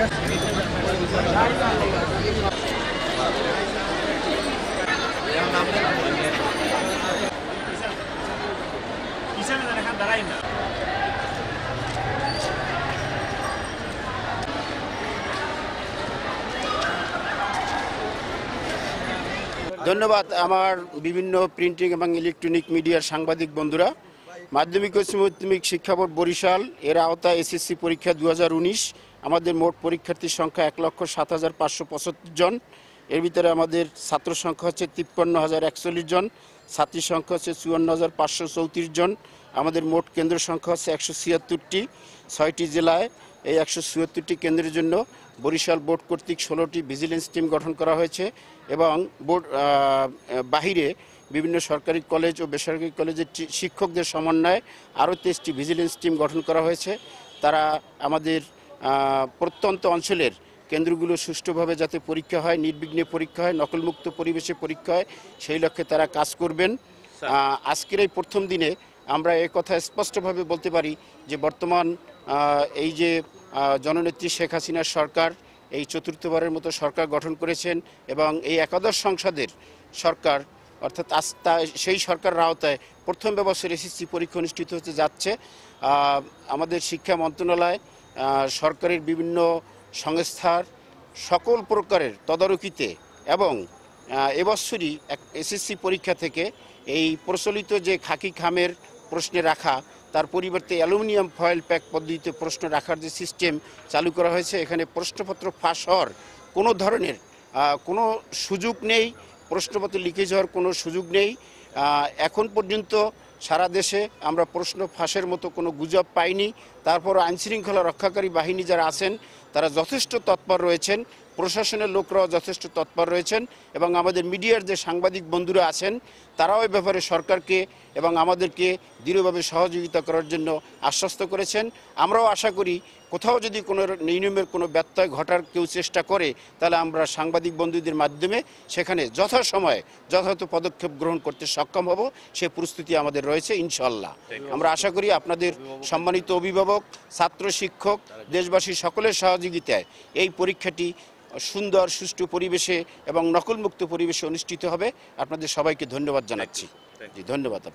ধন্যবাদ আমার বিভিন্ন প্রিন্টিং এবং ইলেকট্রনিক মিডিয়ার সাংবাদিক বন্ধুরা মাধ্যমিক উচ্চ মাধ্যমিক শিক্ষা বোর্ড বরিশাল এর আওতায় এসএসসি পরীক্ষা দু আমাদের মোট পরীক্ষার্থীর সংখ্যা এক লক্ষ সাত হাজার পাঁচশো পঁচাত্তর জন এর ভিতরে আমাদের ছাত্র সংখ্যা হচ্ছে তিপ্পান্ন হাজার একচল্লিশ জন ছাত্রী সংখ্যা হচ্ছে চুয়ান্ন হাজার পাঁচশো চৌত্রিশ জন আমাদের মোট কেন্দ্র সংখ্যা হচ্ছে একশো ছিয়াত্তরটি ছয়টি জেলায় এই একশো ছিয়াত্তরটি কেন্দ্রের জন্য বরিশাল বোর্ড কর্তৃক ষোলোটি ভিজিলেন্স টিম গঠন করা হয়েছে এবং বোর্ড বাহিরে বিভিন্ন সরকারি কলেজ ও বেসরকারি কলেজের শিক্ষকদের সমন্বয়ে আরও তেইশটি ভিজিলেন্স টিম গঠন করা হয়েছে তারা আমাদের প্রত্যন্ত অঞ্চলের কেন্দ্রগুলো সুষ্ঠুভাবে যাতে পরীক্ষা হয় নির্বিঘ্নে পরীক্ষা হয় নকলমুক্ত পরিবেশে পরীক্ষা হয় সেই লক্ষ্যে তারা কাজ করবেন আজকের এই প্রথম দিনে আমরা এ কথা স্পষ্টভাবে বলতে পারি যে বর্তমান এই যে জননেত্রী শেখ হাসিনার সরকার এই চতুর্থবারের মতো সরকার গঠন করেছেন এবং এই একাদশ সংসদের সরকার অর্থাৎ আজ সেই সরকারের আওতায় প্রথম ব্যবস্থার এসএসসি পরীক্ষা অনুষ্ঠিত হতে যাচ্ছে আমাদের শিক্ষা মন্ত্রণালয় সরকারের বিভিন্ন সংস্থার সকল প্রকারের তদারকিতে এবং এবছরই এসএসসি পরীক্ষা থেকে এই প্রচলিত যে খাকি খামের প্রশ্নে রাখা তার পরিবর্তে অ্যালুমিনিয়াম ফয়েল প্যাক পদ্ধতিতে প্রশ্ন রাখার যে সিস্টেম চালু করা হয়েছে এখানে প্রশ্নপত্র ফাঁস হওয়ার কোনো ধরনের কোনো সুযোগ নেই প্রশ্নপত্র লিকেজ হওয়ার কোনো সুযোগ নেই এখন পর্যন্ত সারা দেশে আমরা প্রশ্ন ফাঁসের মতো কোনো গুজব পাইনি তারপর আইনশৃঙ্খলা রক্ষাকারী বাহিনী যারা আছেন তারা যথেষ্ট তৎপর রয়েছেন প্রশাসনের লোকরাও যথেষ্ট তৎপর রয়েছেন এবং আমাদের মিডিয়ার যে সাংবাদিক বন্ধুরা আছেন তারাও এই ব্যাপারে সরকারকে এবং আমাদেরকে দৃঢ়ভাবে সহযোগিতা করার জন্য আশ্বস্ত করেছেন আমরাও আশা করি কোথাও যদি কোনো নিয়মের কোনো ব্যত্যয় ঘটার কেউ চেষ্টা করে তাহলে আমরা সাংবাদিক বন্ধুদের মাধ্যমে সেখানে যথাসময়ে যথাযথ পদক্ষেপ গ্রহণ করতে সক্ষম হব সে প্রস্তুতি আমাদের রয়েছে ইনশাল্লাহ আমরা আশা করি আপনাদের সম্মানিত অভিভাবক ছাত্র শিক্ষক দেশবাসী সকলের সহযোগিতা সহযোগিতায় এই পরীক্ষাটি সুন্দর সুষ্ঠু পরিবেশে এবং নকলমুক্ত পরিবেশে অনুষ্ঠিত হবে আপনাদের সবাইকে ধন্যবাদ জানাচ্ছি ধন্যবাদ